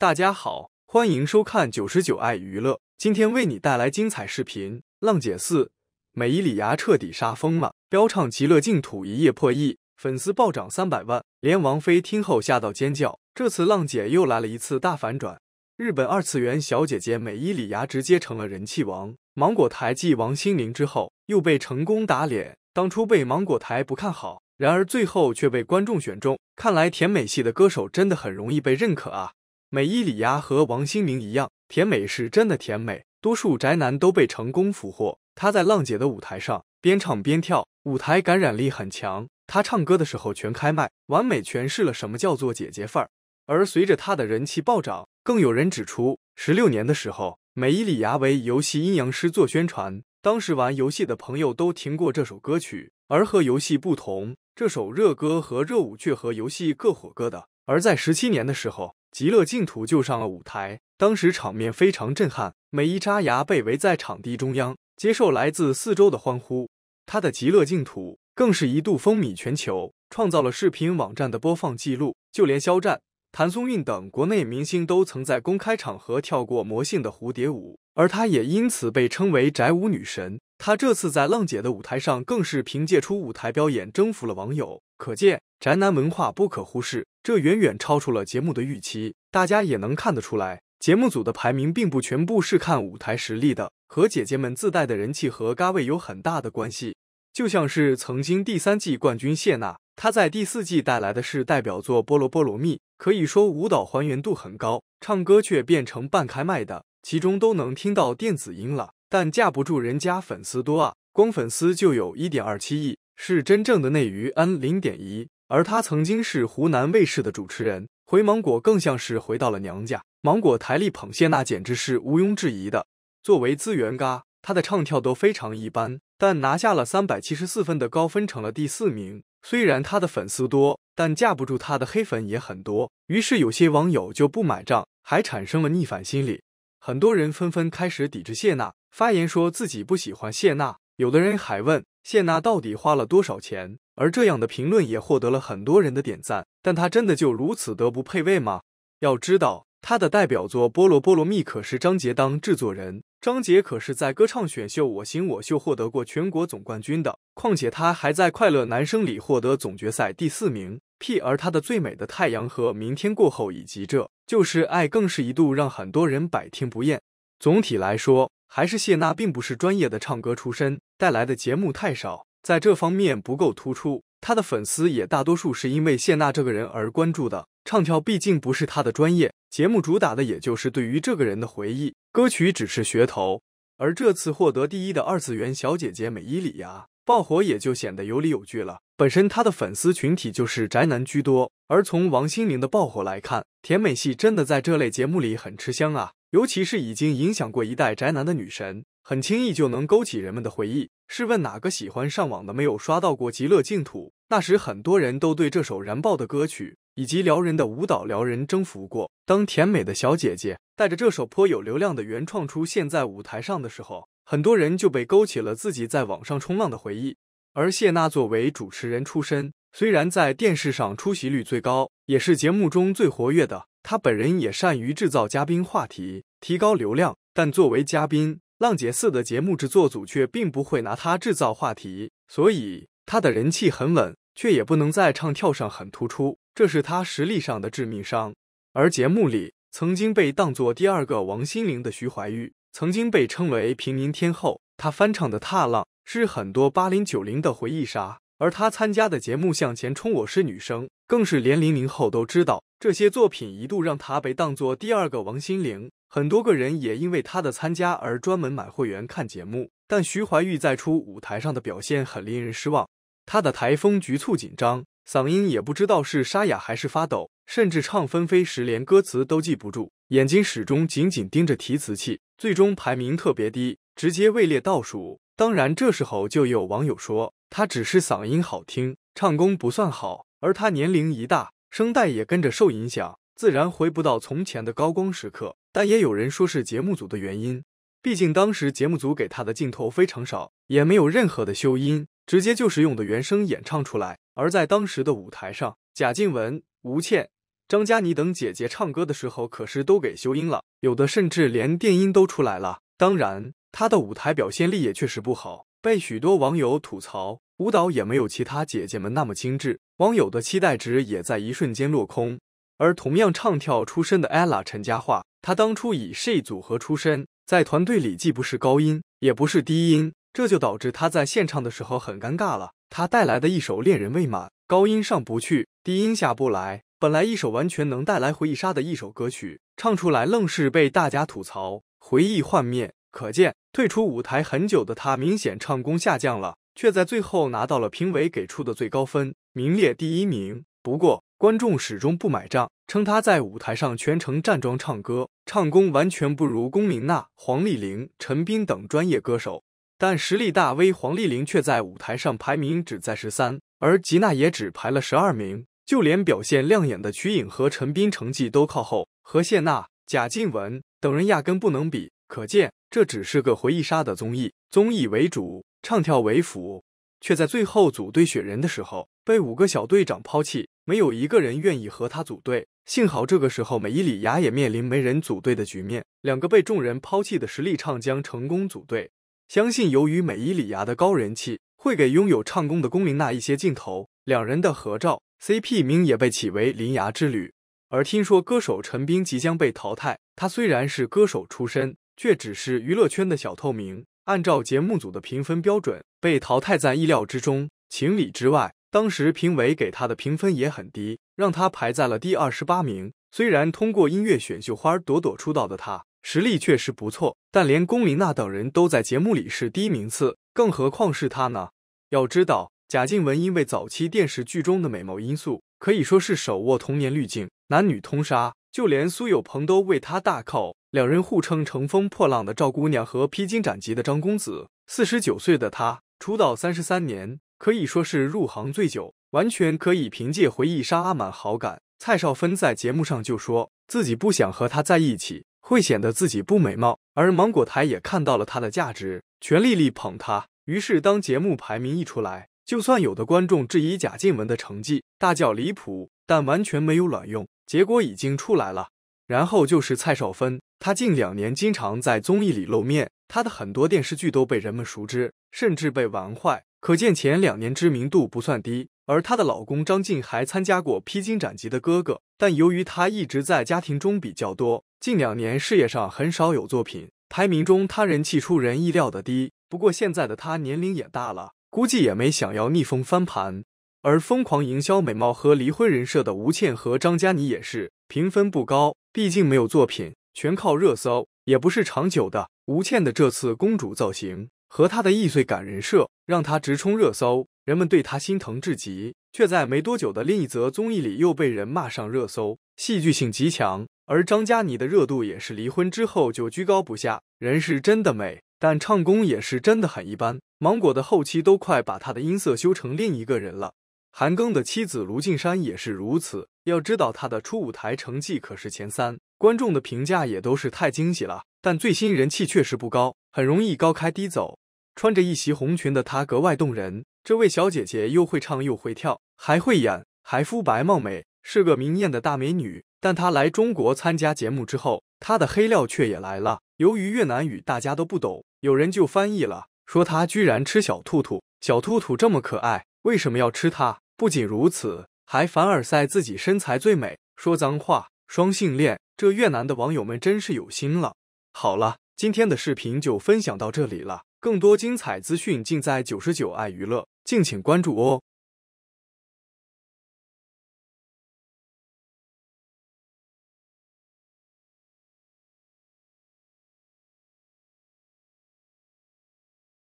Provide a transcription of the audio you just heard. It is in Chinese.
大家好，欢迎收看九十九爱娱乐，今天为你带来精彩视频。浪姐四，美依礼芽彻底杀疯了，飙唱《极乐净土》一夜破亿，粉丝暴涨三百万，连王菲听后吓到尖叫。这次浪姐又来了一次大反转，日本二次元小姐姐美依礼芽直接成了人气王，芒果台继王心凌之后又被成功打脸。当初被芒果台不看好，然而最后却被观众选中，看来甜美系的歌手真的很容易被认可啊。美依礼芽和王心凌一样，甜美是真的甜美。多数宅男都被成功俘获。她在浪姐的舞台上边唱边跳，舞台感染力很强。她唱歌的时候全开麦，完美诠释了什么叫做姐姐范儿。而随着她的人气暴涨，更有人指出，十六年的时候，美依礼芽为游戏《阴阳师》做宣传，当时玩游戏的朋友都听过这首歌曲。而和游戏不同，这首热歌和热舞却和游戏各火各的。而在十七年的时候。极乐净土就上了舞台，当时场面非常震撼，每一扎牙被围在场地中央，接受来自四周的欢呼。他的《极乐净土》更是一度风靡全球，创造了视频网站的播放记录。就连肖战、谭松韵等国内明星都曾在公开场合跳过魔性的蝴蝶舞，而她也因此被称为宅舞女神。她这次在浪姐的舞台上，更是凭借出舞台表演征服了网友。可见宅男文化不可忽视，这远远超出了节目的预期。大家也能看得出来，节目组的排名并不全部是看舞台实力的，和姐姐们自带的人气和咖位有很大的关系。就像是曾经第三季冠军谢娜，她在第四季带来的是代表作《菠萝菠萝蜜》，可以说舞蹈还原度很高，唱歌却变成半开麦的，其中都能听到电子音了。但架不住人家粉丝多啊，光粉丝就有一点二七亿。是真正的内娱 N 零点一，而他曾经是湖南卫视的主持人。回芒果更像是回到了娘家。芒果台力捧谢娜，简直是毋庸置疑的。作为资源咖，他的唱跳都非常一般，但拿下了三百七十四分的高分，成了第四名。虽然他的粉丝多，但架不住他的黑粉也很多。于是有些网友就不买账，还产生了逆反心理。很多人纷纷开始抵制谢娜，发言说自己不喜欢谢娜。有的人还问。谢娜到底花了多少钱？而这样的评论也获得了很多人的点赞。但她真的就如此德不配位吗？要知道，她的代表作《菠萝菠萝蜜》可是张杰当制作人，张杰可是在歌唱选秀《我型我秀》获得过全国总冠军的。况且他还在《快乐男声》里获得总决赛第四名。屁！而他的《最美的太阳》和《明天过后》以及《这就是爱》，更是一度让很多人百听不厌。总体来说。还是谢娜并不是专业的唱歌出身，带来的节目太少，在这方面不够突出。她的粉丝也大多数是因为谢娜这个人而关注的，唱跳毕竟不是她的专业，节目主打的也就是对于这个人的回忆，歌曲只是噱头。而这次获得第一的二次元小姐姐美依礼芽爆火，也就显得有理有据了。本身她的粉丝群体就是宅男居多，而从王心凌的爆火来看，甜美系真的在这类节目里很吃香啊。尤其是已经影响过一代宅男的女神，很轻易就能勾起人们的回忆。试问哪个喜欢上网的没有刷到过《极乐净土》？那时很多人都对这首燃爆的歌曲以及撩人的舞蹈撩人征服过。当甜美的小姐姐带着这首颇有流量的原创出现在舞台上的时候，很多人就被勾起了自己在网上冲浪的回忆。而谢娜作为主持人出身，虽然在电视上出席率最高，也是节目中最活跃的。他本人也善于制造嘉宾话题，提高流量。但作为嘉宾，浪姐四的节目制作组却并不会拿他制造话题，所以他的人气很稳，却也不能在唱跳上很突出，这是他实力上的致命伤。而节目里曾经被当作第二个王心凌的徐怀钰，曾经被称为平民天后，她翻唱的《踏浪》是很多八零九零的回忆杀，而她参加的节目《向前冲》，我是女生，更是连零零后都知道。这些作品一度让他被当作第二个王心凌，很多个人也因为他的参加而专门买会员看节目。但徐怀钰在出舞台上的表现很令人失望，她的台风局促紧张，嗓音也不知道是沙哑还是发抖，甚至唱《纷飞》时连歌词都记不住，眼睛始终紧紧盯着提词器，最终排名特别低，直接位列倒数。当然，这时候就有网友说，他只是嗓音好听，唱功不算好，而他年龄一大。声带也跟着受影响，自然回不到从前的高光时刻。但也有人说是节目组的原因，毕竟当时节目组给他的镜头非常少，也没有任何的修音，直接就是用的原声演唱出来。而在当时的舞台上，贾静雯、吴倩、张嘉倪等姐姐唱歌的时候，可是都给修音了，有的甚至连电音都出来了。当然，她的舞台表现力也确实不好，被许多网友吐槽。舞蹈也没有其他姐姐们那么精致。网友的期待值也在一瞬间落空。而同样唱跳出身的 ella 陈嘉桦，她当初以 she 组合出身，在团队里既不是高音，也不是低音，这就导致她在现唱的时候很尴尬了。她带来的一首《恋人未满》，高音上不去，低音下不来，本来一首完全能带来回忆杀的一首歌曲，唱出来愣是被大家吐槽回忆幻灭。可见退出舞台很久的她，明显唱功下降了。却在最后拿到了评委给出的最高分，名列第一名。不过观众始终不买账，称他在舞台上全程站桩唱歌，唱功完全不如龚琳娜、黄丽玲、陈冰等专业歌手。但实力大 V 黄丽玲却在舞台上排名只在十三，而吉娜也只排了十二名。就连表现亮眼的曲颖和陈冰成绩都靠后，和谢娜、贾静雯等人压根不能比。可见这只是个回忆杀的综艺，综艺为主。唱跳为辅，却在最后组队雪人的时候被五个小队长抛弃，没有一个人愿意和他组队。幸好这个时候美伊里牙也面临没人组队的局面，两个被众人抛弃的实力唱将成功组队。相信由于美伊里牙的高人气，会给拥有唱功的龚琳娜一些镜头。两人的合照 CP 名也被起为“林牙之旅”。而听说歌手陈冰即将被淘汰，他虽然是歌手出身，却只是娱乐圈的小透明。按照节目组的评分标准，被淘汰在意料之中、情理之外。当时评委给他的评分也很低，让他排在了第二十八名。虽然通过音乐选秀《花朵朵》出道的他实力确实不错，但连龚琳娜等人都在节目里是低名次，更何况是他呢？要知道，贾静雯因为早期电视剧中的美貌因素，可以说是手握童年滤镜，男女通杀，就连苏有朋都为她大扣。两人互称“乘风破浪的赵姑娘”和“披荆斩棘的张公子”。四十九岁的他，出道三十三年，可以说是入行最久，完全可以凭借回忆杀阿满好感。蔡少芬在节目上就说自己不想和他在一起，会显得自己不美貌。而芒果台也看到了他的价值，全力力捧他。于是，当节目排名一出来，就算有的观众质疑贾静雯的成绩，大叫离谱，但完全没有卵用。结果已经出来了。然后就是蔡少芬，她近两年经常在综艺里露面，她的很多电视剧都被人们熟知，甚至被玩坏，可见前两年知名度不算低。而她的老公张晋还参加过《披荆斩棘的哥哥》，但由于他一直在家庭中比较多，近两年事业上很少有作品，排名中他人气出人意料的低。不过现在的他年龄也大了，估计也没想要逆风翻盘。而疯狂营销美貌和离婚人设的吴倩和张嘉倪也是评分不高。毕竟没有作品，全靠热搜也不是长久的。吴倩的这次公主造型和她的易碎感人设，让她直冲热搜，人们对她心疼至极，却在没多久的另一则综艺里又被人骂上热搜，戏剧性极强。而张嘉倪的热度也是离婚之后就居高不下，人是真的美，但唱功也是真的很一般，芒果的后期都快把她的音色修成另一个人了。韩庚的妻子卢靖姗也是如此。要知道，她的初舞台成绩可是前三，观众的评价也都是太惊喜了。但最新人气确实不高，很容易高开低走。穿着一袭红裙的她格外动人。这位小姐姐又会唱又会跳，还会演，还肤白貌美，是个明艳的大美女。但她来中国参加节目之后，她的黑料却也来了。由于越南语大家都不懂，有人就翻译了，说她居然吃小兔兔，小兔兔这么可爱。为什么要吃它？不仅如此，还凡尔赛自己身材最美，说脏话，双性恋。这越南的网友们真是有心了。好了，今天的视频就分享到这里了，更多精彩资讯尽在九十九爱娱乐，敬请关注哦。